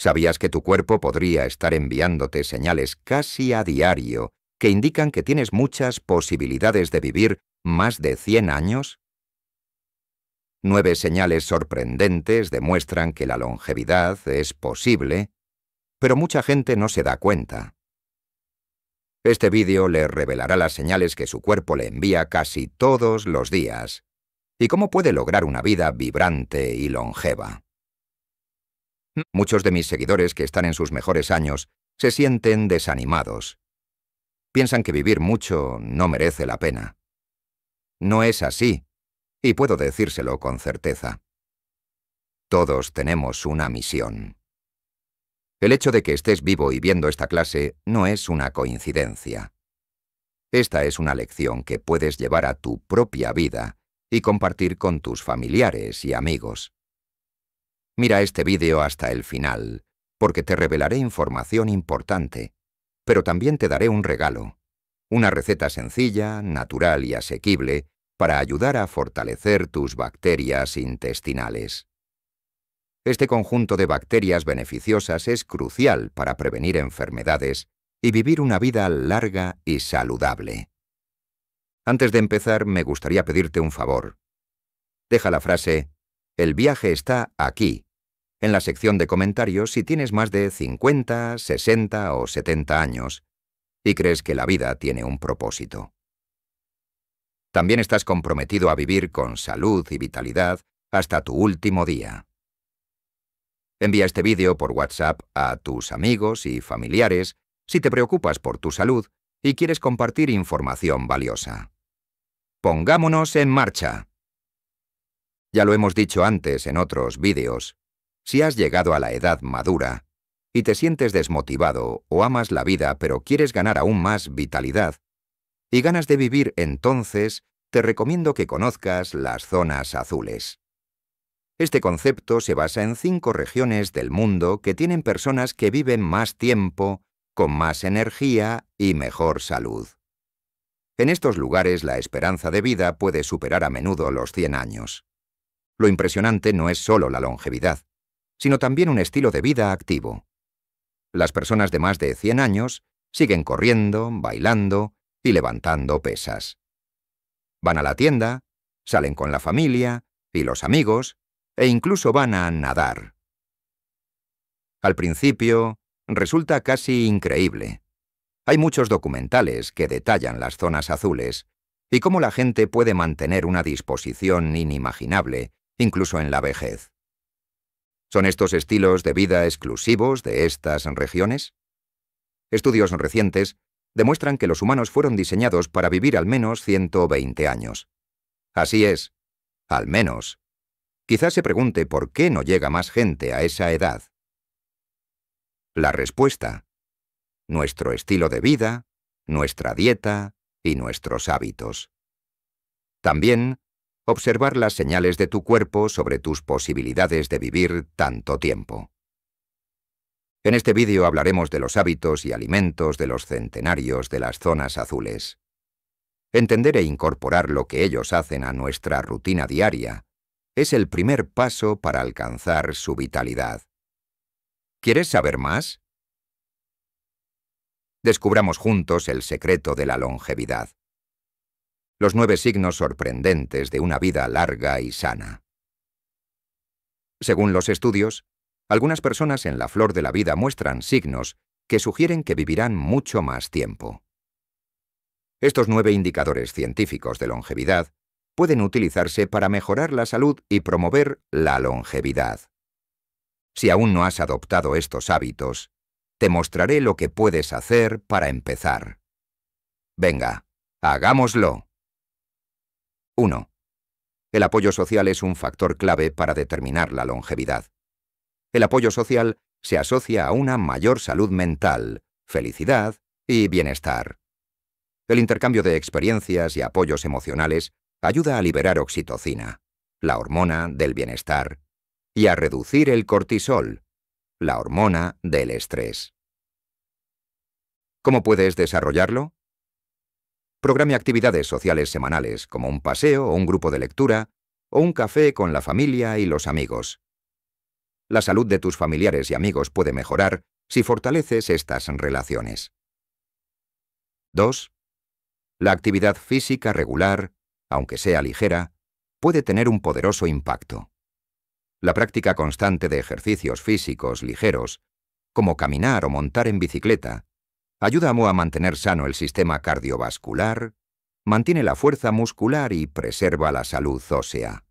Sabías que tu cuerpo podría estar enviándote señales casi a diario que indican que tienes muchas posibilidades de vivir más de 100 años. Nueve señales sorprendentes demuestran que la longevidad es posible, pero mucha gente no se da cuenta. Este vídeo le revelará las señales que su cuerpo le envía casi todos los días y cómo puede lograr una vida vibrante y longeva. Muchos de mis seguidores que están en sus mejores años se sienten desanimados. Piensan que vivir mucho no merece la pena. No es así, y puedo decírselo con certeza. Todos tenemos una misión. El hecho de que estés vivo y viendo esta clase no es una coincidencia. Esta es una lección que puedes llevar a tu propia vida y compartir con tus familiares y amigos. Mira este vídeo hasta el final, porque te revelaré información importante, pero también te daré un regalo. Una receta sencilla, natural y asequible para ayudar a fortalecer tus bacterias intestinales. Este conjunto de bacterias beneficiosas es crucial para prevenir enfermedades y vivir una vida larga y saludable. Antes de empezar, me gustaría pedirte un favor. Deja la frase, el viaje está aquí, en la sección de comentarios si tienes más de 50, 60 o 70 años y crees que la vida tiene un propósito. También estás comprometido a vivir con salud y vitalidad hasta tu último día. Envía este vídeo por WhatsApp a tus amigos y familiares si te preocupas por tu salud y quieres compartir información valiosa. Pongámonos en marcha. Ya lo hemos dicho antes en otros vídeos, si has llegado a la edad madura y te sientes desmotivado o amas la vida pero quieres ganar aún más vitalidad y ganas de vivir entonces, te recomiendo que conozcas las zonas azules. Este concepto se basa en cinco regiones del mundo que tienen personas que viven más tiempo, con más energía y mejor salud. En estos lugares la esperanza de vida puede superar a menudo los 100 años. Lo impresionante no es solo la longevidad, sino también un estilo de vida activo. Las personas de más de 100 años siguen corriendo, bailando y levantando pesas. Van a la tienda, salen con la familia y los amigos e incluso van a nadar. Al principio, resulta casi increíble. Hay muchos documentales que detallan las zonas azules y cómo la gente puede mantener una disposición inimaginable, incluso en la vejez. ¿Son estos estilos de vida exclusivos de estas regiones? Estudios recientes demuestran que los humanos fueron diseñados para vivir al menos 120 años. Así es, al menos. Quizás se pregunte por qué no llega más gente a esa edad. La respuesta. Nuestro estilo de vida, nuestra dieta y nuestros hábitos. También observar las señales de tu cuerpo sobre tus posibilidades de vivir tanto tiempo. En este vídeo hablaremos de los hábitos y alimentos de los centenarios de las zonas azules. Entender e incorporar lo que ellos hacen a nuestra rutina diaria es el primer paso para alcanzar su vitalidad. ¿Quieres saber más? Descubramos juntos el secreto de la longevidad los nueve signos sorprendentes de una vida larga y sana. Según los estudios, algunas personas en la flor de la vida muestran signos que sugieren que vivirán mucho más tiempo. Estos nueve indicadores científicos de longevidad pueden utilizarse para mejorar la salud y promover la longevidad. Si aún no has adoptado estos hábitos, te mostraré lo que puedes hacer para empezar. Venga, hagámoslo. 1. El apoyo social es un factor clave para determinar la longevidad. El apoyo social se asocia a una mayor salud mental, felicidad y bienestar. El intercambio de experiencias y apoyos emocionales ayuda a liberar oxitocina, la hormona del bienestar, y a reducir el cortisol, la hormona del estrés. ¿Cómo puedes desarrollarlo? Programe actividades sociales semanales como un paseo o un grupo de lectura o un café con la familia y los amigos. La salud de tus familiares y amigos puede mejorar si fortaleces estas relaciones. 2. La actividad física regular, aunque sea ligera, puede tener un poderoso impacto. La práctica constante de ejercicios físicos ligeros, como caminar o montar en bicicleta, Ayuda a mantener sano el sistema cardiovascular, mantiene la fuerza muscular y preserva la salud ósea.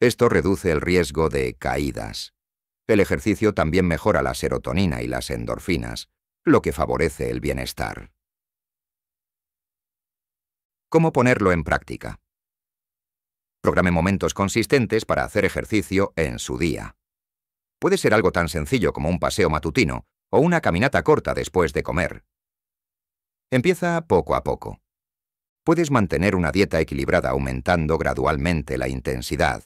Esto reduce el riesgo de caídas. El ejercicio también mejora la serotonina y las endorfinas, lo que favorece el bienestar. ¿Cómo ponerlo en práctica? Programe momentos consistentes para hacer ejercicio en su día. Puede ser algo tan sencillo como un paseo matutino o una caminata corta después de comer. Empieza poco a poco. Puedes mantener una dieta equilibrada aumentando gradualmente la intensidad.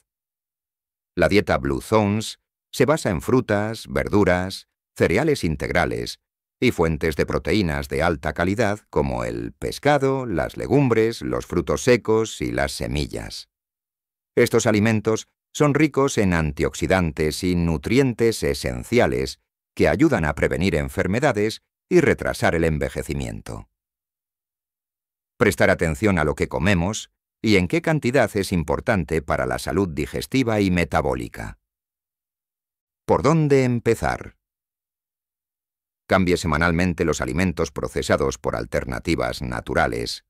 La dieta Blue Zones se basa en frutas, verduras, cereales integrales y fuentes de proteínas de alta calidad como el pescado, las legumbres, los frutos secos y las semillas. Estos alimentos son ricos en antioxidantes y nutrientes esenciales que ayudan a prevenir enfermedades y retrasar el envejecimiento. Prestar atención a lo que comemos y en qué cantidad es importante para la salud digestiva y metabólica. ¿Por dónde empezar? Cambie semanalmente los alimentos procesados por alternativas naturales.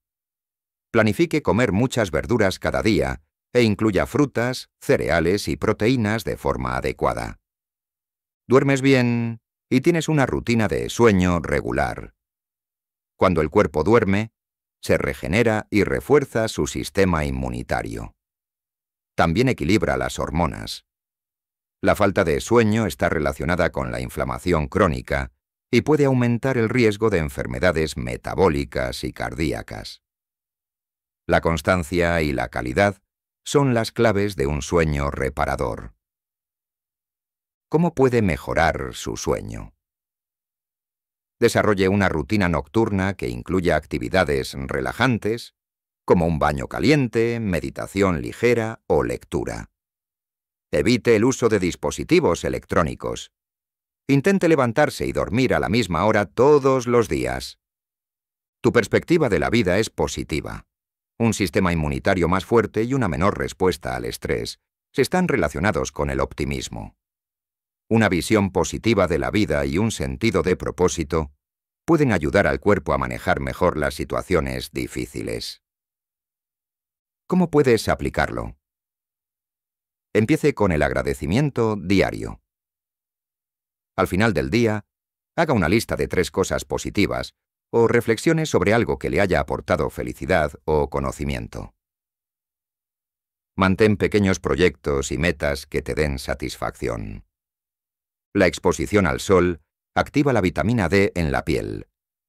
Planifique comer muchas verduras cada día e incluya frutas, cereales y proteínas de forma adecuada duermes bien y tienes una rutina de sueño regular. Cuando el cuerpo duerme, se regenera y refuerza su sistema inmunitario. También equilibra las hormonas. La falta de sueño está relacionada con la inflamación crónica y puede aumentar el riesgo de enfermedades metabólicas y cardíacas. La constancia y la calidad son las claves de un sueño reparador cómo puede mejorar su sueño. Desarrolle una rutina nocturna que incluya actividades relajantes, como un baño caliente, meditación ligera o lectura. Evite el uso de dispositivos electrónicos. Intente levantarse y dormir a la misma hora todos los días. Tu perspectiva de la vida es positiva. Un sistema inmunitario más fuerte y una menor respuesta al estrés se están relacionados con el optimismo una visión positiva de la vida y un sentido de propósito pueden ayudar al cuerpo a manejar mejor las situaciones difíciles. ¿Cómo puedes aplicarlo? Empiece con el agradecimiento diario. Al final del día, haga una lista de tres cosas positivas o reflexione sobre algo que le haya aportado felicidad o conocimiento. Mantén pequeños proyectos y metas que te den satisfacción. La exposición al sol activa la vitamina D en la piel,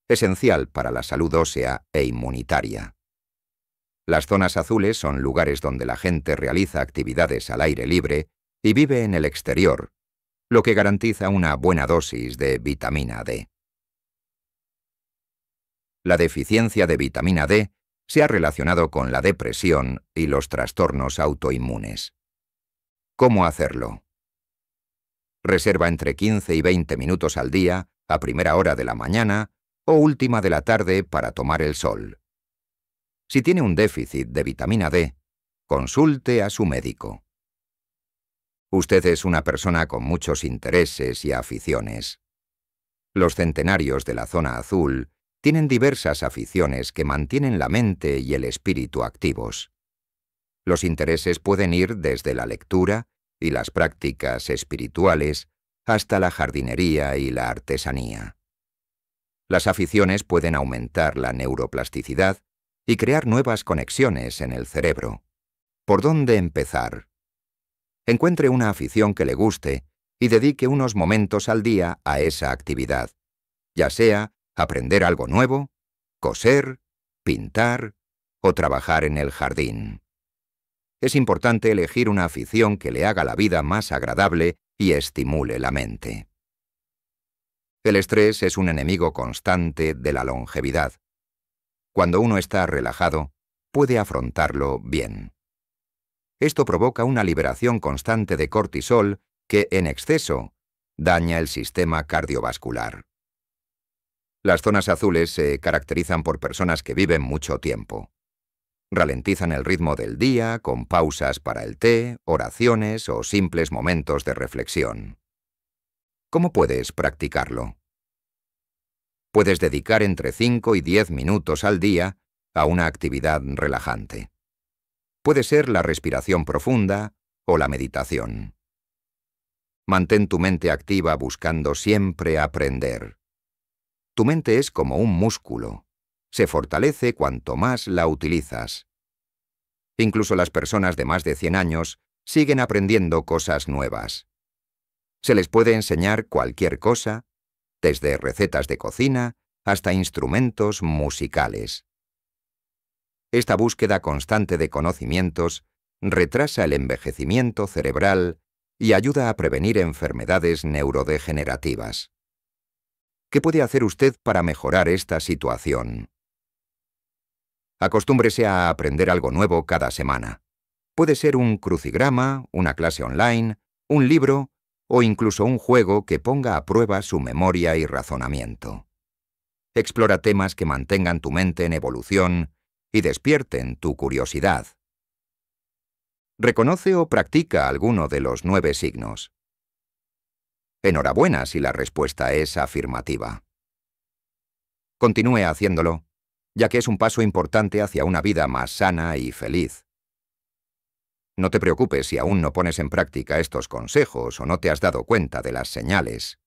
esencial para la salud ósea e inmunitaria. Las zonas azules son lugares donde la gente realiza actividades al aire libre y vive en el exterior, lo que garantiza una buena dosis de vitamina D. La deficiencia de vitamina D se ha relacionado con la depresión y los trastornos autoinmunes. ¿Cómo hacerlo? Reserva entre 15 y 20 minutos al día, a primera hora de la mañana o última de la tarde para tomar el sol. Si tiene un déficit de vitamina D, consulte a su médico. Usted es una persona con muchos intereses y aficiones. Los centenarios de la zona azul tienen diversas aficiones que mantienen la mente y el espíritu activos. Los intereses pueden ir desde la lectura, y las prácticas espirituales hasta la jardinería y la artesanía. Las aficiones pueden aumentar la neuroplasticidad y crear nuevas conexiones en el cerebro. ¿Por dónde empezar? Encuentre una afición que le guste y dedique unos momentos al día a esa actividad, ya sea aprender algo nuevo, coser, pintar o trabajar en el jardín es importante elegir una afición que le haga la vida más agradable y estimule la mente. El estrés es un enemigo constante de la longevidad. Cuando uno está relajado, puede afrontarlo bien. Esto provoca una liberación constante de cortisol que, en exceso, daña el sistema cardiovascular. Las zonas azules se caracterizan por personas que viven mucho tiempo. Ralentizan el ritmo del día con pausas para el té, oraciones o simples momentos de reflexión. ¿Cómo puedes practicarlo? Puedes dedicar entre 5 y 10 minutos al día a una actividad relajante. Puede ser la respiración profunda o la meditación. Mantén tu mente activa buscando siempre aprender. Tu mente es como un músculo se fortalece cuanto más la utilizas. Incluso las personas de más de 100 años siguen aprendiendo cosas nuevas. Se les puede enseñar cualquier cosa, desde recetas de cocina hasta instrumentos musicales. Esta búsqueda constante de conocimientos retrasa el envejecimiento cerebral y ayuda a prevenir enfermedades neurodegenerativas. ¿Qué puede hacer usted para mejorar esta situación? Acostúmbrese a aprender algo nuevo cada semana. Puede ser un crucigrama, una clase online, un libro o incluso un juego que ponga a prueba su memoria y razonamiento. Explora temas que mantengan tu mente en evolución y despierten tu curiosidad. Reconoce o practica alguno de los nueve signos. Enhorabuena si la respuesta es afirmativa. Continúe haciéndolo ya que es un paso importante hacia una vida más sana y feliz. No te preocupes si aún no pones en práctica estos consejos o no te has dado cuenta de las señales.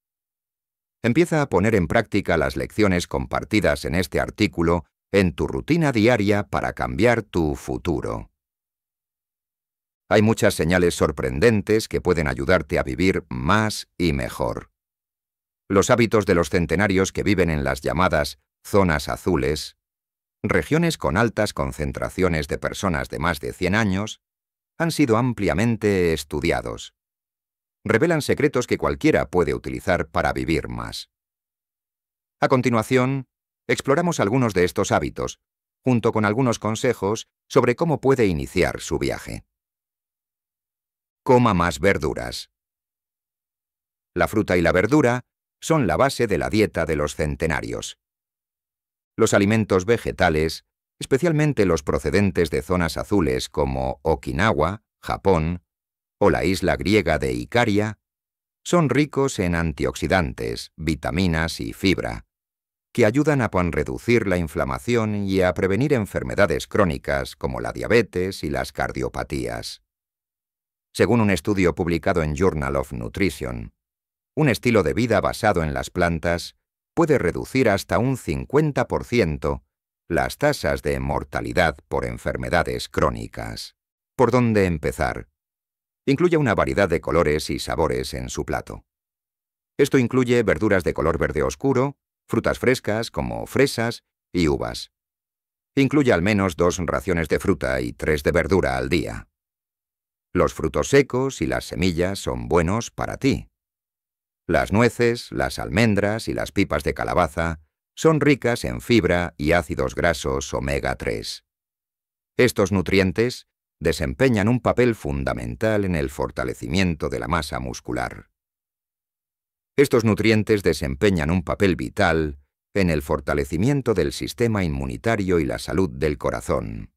Empieza a poner en práctica las lecciones compartidas en este artículo en tu rutina diaria para cambiar tu futuro. Hay muchas señales sorprendentes que pueden ayudarte a vivir más y mejor. Los hábitos de los centenarios que viven en las llamadas zonas azules regiones con altas concentraciones de personas de más de 100 años, han sido ampliamente estudiados. Revelan secretos que cualquiera puede utilizar para vivir más. A continuación, exploramos algunos de estos hábitos, junto con algunos consejos sobre cómo puede iniciar su viaje. Coma más verduras. La fruta y la verdura son la base de la dieta de los centenarios los alimentos vegetales, especialmente los procedentes de zonas azules como Okinawa, Japón, o la isla griega de Icaria, son ricos en antioxidantes, vitaminas y fibra, que ayudan a reducir la inflamación y a prevenir enfermedades crónicas como la diabetes y las cardiopatías. Según un estudio publicado en Journal of Nutrition, un estilo de vida basado en las plantas puede reducir hasta un 50% las tasas de mortalidad por enfermedades crónicas. ¿Por dónde empezar? Incluya una variedad de colores y sabores en su plato. Esto incluye verduras de color verde oscuro, frutas frescas como fresas y uvas. Incluye al menos dos raciones de fruta y tres de verdura al día. Los frutos secos y las semillas son buenos para ti. Las nueces, las almendras y las pipas de calabaza son ricas en fibra y ácidos grasos omega 3. Estos nutrientes desempeñan un papel fundamental en el fortalecimiento de la masa muscular. Estos nutrientes desempeñan un papel vital en el fortalecimiento del sistema inmunitario y la salud del corazón.